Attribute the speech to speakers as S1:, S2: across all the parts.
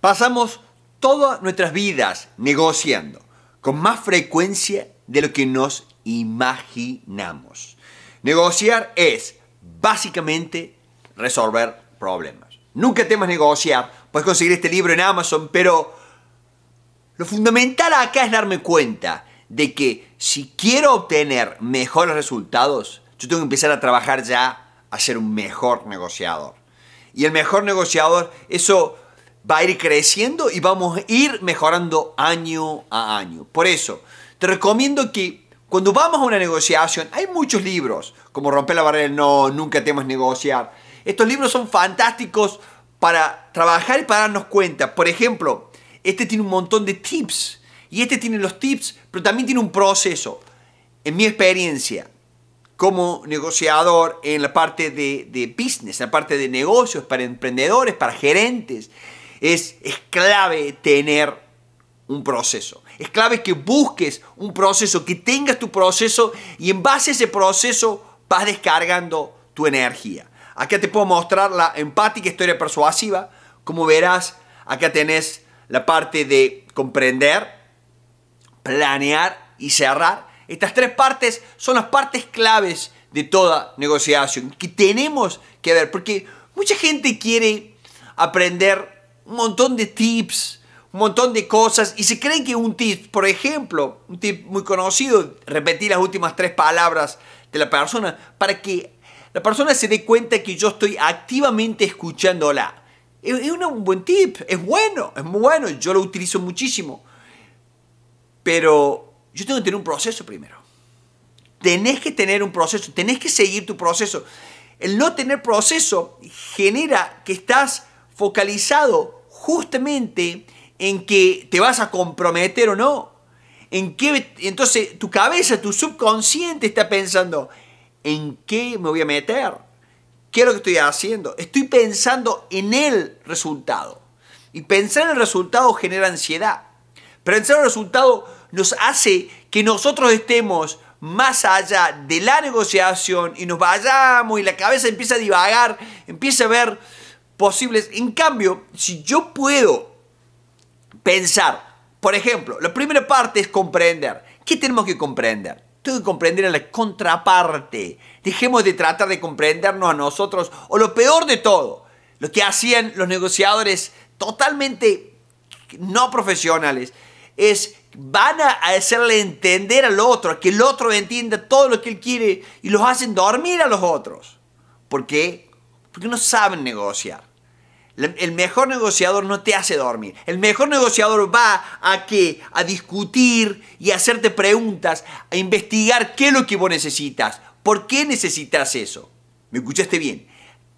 S1: Pasamos todas nuestras vidas negociando con más frecuencia de lo que nos imaginamos. Negociar es básicamente resolver problemas. Nunca temas negociar, puedes conseguir este libro en Amazon, pero lo fundamental acá es darme cuenta de que si quiero obtener mejores resultados, yo tengo que empezar a trabajar ya a ser un mejor negociador. Y el mejor negociador, eso va a ir creciendo y vamos a ir mejorando año a año. Por eso, te recomiendo que cuando vamos a una negociación, hay muchos libros, como Romper la barrera del no, Nunca temas negociar. Estos libros son fantásticos para trabajar y para darnos cuenta. Por ejemplo, este tiene un montón de tips y este tiene los tips, pero también tiene un proceso. En mi experiencia como negociador en la parte de, de business, en la parte de negocios, para emprendedores, para gerentes, es, es clave tener un proceso. Es clave que busques un proceso, que tengas tu proceso y en base a ese proceso vas descargando tu energía. Acá te puedo mostrar la empática historia persuasiva. Como verás, acá tenés la parte de comprender, planear y cerrar. Estas tres partes son las partes claves de toda negociación que tenemos que ver, porque mucha gente quiere aprender un montón de tips, un montón de cosas, y se creen que un tip, por ejemplo, un tip muy conocido, repetir las últimas tres palabras de la persona para que la persona se dé cuenta que yo estoy activamente escuchándola. Es un buen tip, es bueno, es muy bueno, yo lo utilizo muchísimo. Pero yo tengo que tener un proceso primero. Tenés que tener un proceso, tenés que seguir tu proceso. El no tener proceso genera que estás focalizado justamente en que te vas a comprometer o no. En qué, entonces tu cabeza, tu subconsciente está pensando, ¿en qué me voy a meter? ¿Qué es lo que estoy haciendo? Estoy pensando en el resultado. Y pensar en el resultado genera ansiedad. Pensar en el resultado nos hace que nosotros estemos más allá de la negociación y nos vayamos y la cabeza empieza a divagar, empieza a ver posibles. En cambio, si yo puedo pensar, por ejemplo, la primera parte es comprender. ¿Qué tenemos que comprender? Tengo que comprender a la contraparte. Dejemos de tratar de comprendernos a nosotros. O lo peor de todo, lo que hacían los negociadores totalmente no profesionales es van a hacerle entender al otro, que el otro entienda todo lo que él quiere y los hacen dormir a los otros. ¿Por qué? Porque no saben negociar. El mejor negociador no te hace dormir. El mejor negociador va a que A discutir y a hacerte preguntas, a investigar qué es lo que vos necesitas, por qué necesitas eso. ¿Me escuchaste bien?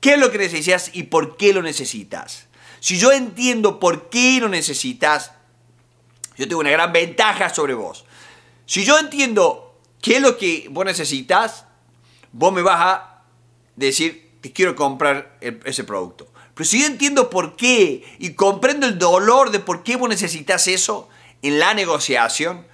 S1: ¿Qué es lo que necesitas y por qué lo necesitas? Si yo entiendo por qué lo necesitas, yo tengo una gran ventaja sobre vos. Si yo entiendo qué es lo que vos necesitas, vos me vas a decir, que quiero comprar ese producto. Pero si yo entiendo por qué y comprendo el dolor de por qué vos necesitas eso en la negociación,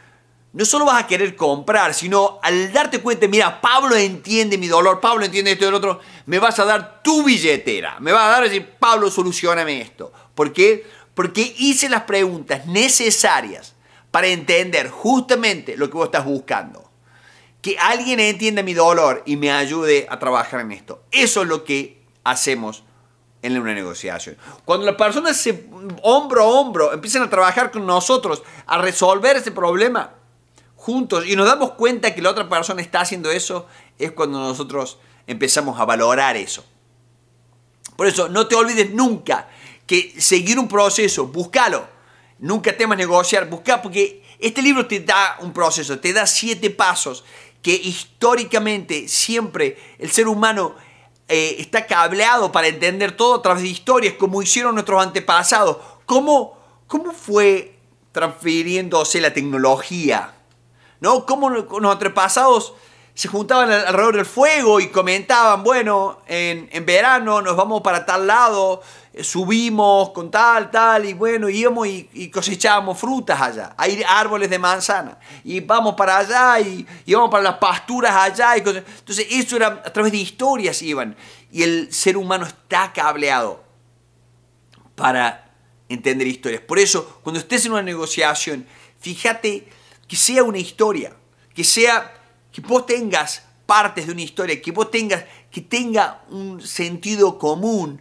S1: no solo vas a querer comprar, sino al darte cuenta, mira, Pablo entiende mi dolor, Pablo entiende esto y el otro, me vas a dar tu billetera, me vas a dar a decir, Pablo, solucioname esto. ¿Por qué? Porque hice las preguntas necesarias para entender justamente lo que vos estás buscando. Que alguien entienda mi dolor y me ayude a trabajar en esto. Eso es lo que hacemos en una negociación. Cuando las personas se hombro a hombro empiezan a trabajar con nosotros a resolver ese problema juntos y nos damos cuenta que la otra persona está haciendo eso, es cuando nosotros empezamos a valorar eso. Por eso no te olvides nunca que seguir un proceso, búscalo. Nunca temas negociar, busca porque este libro te da un proceso, te da siete pasos que históricamente siempre el ser humano eh, está cableado para entender todo a través de historias, como hicieron nuestros antepasados. ¿Cómo, fue transfiriéndose la tecnología? ¿No? ¿Cómo nuestros antepasados se juntaban alrededor del fuego y comentaban, bueno, en, verano nos vamos para tal lado, eh, subimos con tal, tal, y bueno, íbamos y, cosechábamos frutas allá. Hay árboles de manzana. Y vamos para allá y vamos para las pasturas allá. Y Entonces, eso era a través de historias iban. Y el ser humano está cableado para entender historias. Por eso, cuando estés en una negociación, fíjate que sea una historia, que sea que vos tengas partes de una historia, que vos tengas, que tenga un sentido común,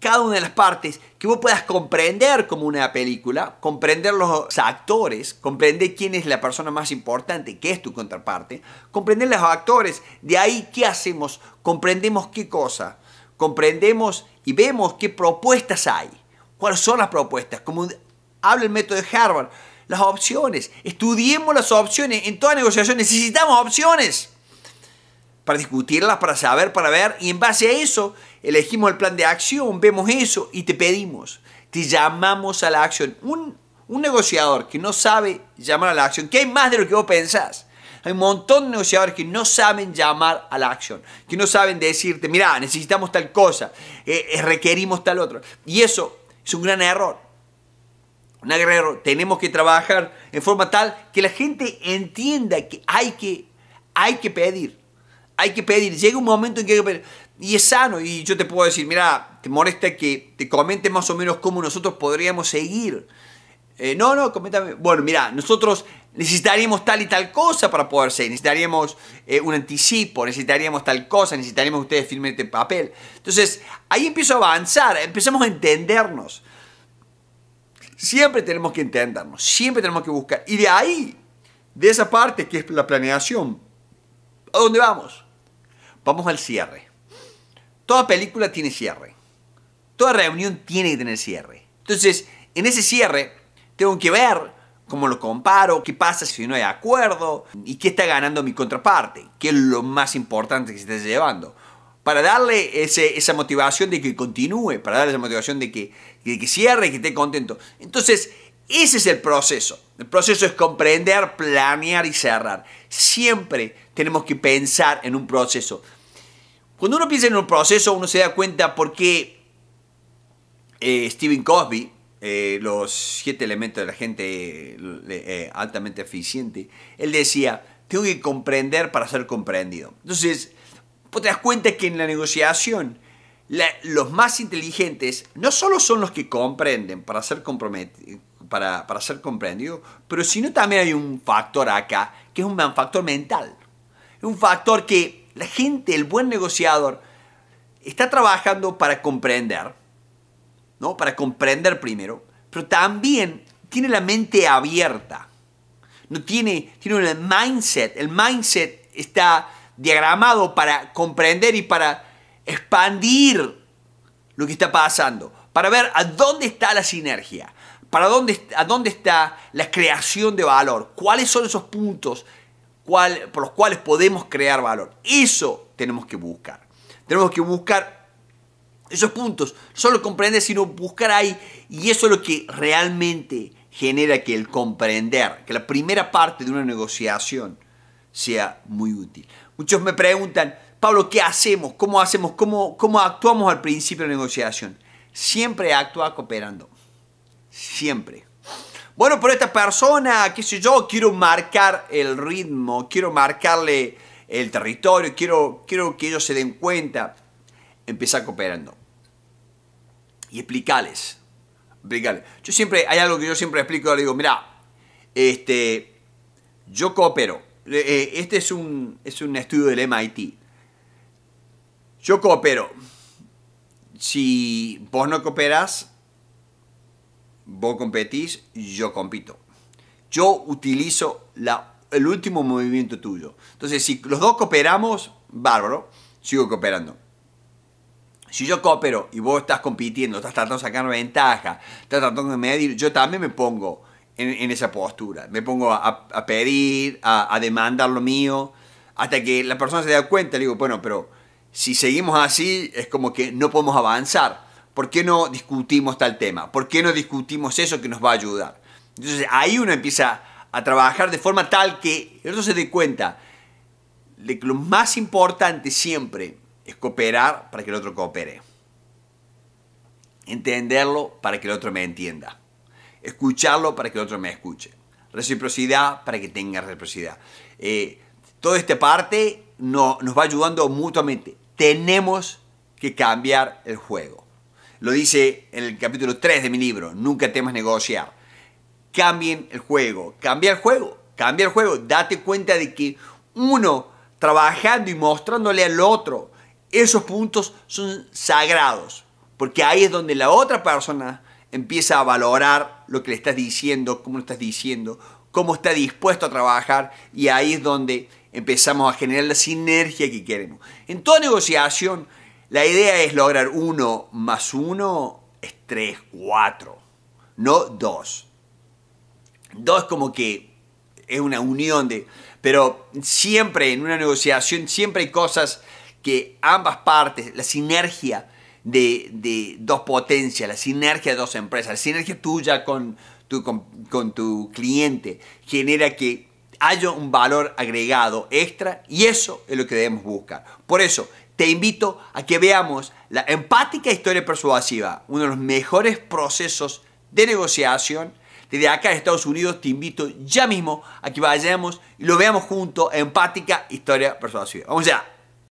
S1: cada una de las partes, que vos puedas comprender como una película, comprender los actores, comprender quién es la persona más importante, qué es tu contraparte, comprender los actores, de ahí qué hacemos, comprendemos qué cosa, comprendemos y vemos qué propuestas hay, cuáles son las propuestas, como habla el método de Harvard, las opciones. Estudiemos las opciones. En toda negociación necesitamos opciones para discutirlas, para saber, para ver. Y en base a eso, elegimos el plan de acción, vemos eso y te pedimos, te llamamos a la acción. Un, negociador que no sabe llamar a la acción, que hay más de lo que vos pensás. Hay un montón de negociadores que no saben llamar a la acción, que no saben decirte, mira, necesitamos tal cosa, eh, eh, requerimos tal otro Y eso es un gran error. Un guerrero, tenemos que trabajar en forma tal que la gente entienda que hay que, hay que pedir. Hay que pedir. Llega un momento en que Y es sano. Y yo te puedo decir, mira, te molesta que te comente más o menos cómo nosotros podríamos seguir. Eh, no, no, coméntame. Bueno, mira, nosotros necesitaríamos tal y tal cosa para poder seguir. Necesitaríamos eh, un anticipo, necesitaríamos tal cosa, necesitaríamos ustedes firmen este papel. Entonces, ahí empiezo a avanzar, empezamos a entendernos. Siempre tenemos que entendernos, siempre tenemos que buscar. Y de ahí, de esa parte que es la planeación, ¿a dónde vamos? Vamos al cierre. Toda película tiene cierre. Toda reunión tiene que tener cierre. Entonces, en ese cierre, tengo que ver cómo lo comparo, qué pasa si no hay acuerdo y qué está ganando mi contraparte, qué es lo más importante que se está llevando para darle esa motivación de que continúe, para darle esa motivación de que, que cierre y que esté contento. Entonces, ese es el proceso. El proceso es comprender, planear y cerrar. Siempre tenemos que pensar en un proceso. Cuando uno piensa en un proceso, uno se da cuenta por qué eh, Stephen Cosby, eh, los siete elementos de la gente eh, altamente eficiente, él decía, tengo que comprender para ser comprendido. Entonces, Vos te das cuenta que en la negociación los más inteligentes no solo son los que comprenden para ser, para, para ser comprendidos, pero sino también hay un factor acá que es un factor mental. Es un factor que la gente, el buen negociador, está trabajando para comprender, ¿no? Para comprender primero, pero también tiene la mente abierta. No tiene, tiene un mindset, el mindset está diagramado para comprender y para expandir lo que está pasando, para ver a dónde está la sinergia, para dónde, a dónde está la creación de valor, cuáles son esos puntos por los cuales podemos crear valor. Eso tenemos que buscar. Tenemos que buscar esos puntos, no solo comprender, sino buscar ahí. Y eso es lo que realmente genera que el comprender, que la primera parte de una negociación, sea muy útil. Muchos me preguntan, Pablo, ¿qué hacemos? ¿Cómo hacemos? ¿Cómo, actuamos al principio de la negociación? Siempre actúa cooperando. Siempre. Bueno, por esta persona, qué sé yo, quiero marcar el ritmo, quiero marcarle el territorio, quiero, quiero que ellos se den cuenta. Empezar cooperando. Y explicarles. Explicarles. Yo siempre, hay algo que yo siempre explico, le digo, mira, este, yo coopero eh, eh, este es un, es un estudio del MIT. Yo coopero. Si vos no cooperas, vos competís, yo compito. Yo utilizo la, el último movimiento tuyo. Entonces, si los dos cooperamos, bárbaro, sigo cooperando. Si yo coopero y vos estás compitiendo, estás tratando de sacar ventaja, estás tratando de medir, yo también me pongo en, esa postura. Me pongo a, pedir, a, demandar lo mío, hasta que la persona se da cuenta. Le digo, bueno, pero si seguimos así, es como que no podemos avanzar. ¿Por qué no discutimos tal tema? ¿Por qué no discutimos eso que nos va a ayudar? Entonces ahí uno empieza a trabajar de forma tal que el otro se dé cuenta de que lo más importante siempre es cooperar para que el otro coopere entenderlo para que el otro me entienda escucharlo para que otro me escuche. Reciprocidad para que tenga reciprocidad. Eh, toda esta parte nos va ayudando mutuamente. Tenemos que cambiar el juego. Lo dice en el capítulo 3 de mi libro, Nunca temas negociar. Cambien el juego, cambia el juego, cambia el juego. Date cuenta de que uno trabajando y mostrándole al otro esos puntos son sagrados, porque ahí es donde la otra persona empieza a valorar lo que le estás diciendo, cómo lo estás diciendo, cómo está dispuesto a trabajar y ahí es donde empezamos a generar la sinergia que queremos. En toda negociación, la idea es lograr uno más uno es tres, cuatro, no dos. Dos como que es una unión de... Pero siempre en una negociación, siempre hay cosas que ambas partes, la sinergia, de, de dos potencias, la sinergia de dos empresas, la sinergia tuya con tu, con, con tu cliente, genera que haya un valor agregado extra y eso es lo que debemos buscar. Por eso, te invito a que veamos la empática historia persuasiva, uno de los mejores procesos de negociación. Desde acá en Estados Unidos te invito ya mismo a que vayamos y lo veamos junto empática historia persuasiva. Vamos ya.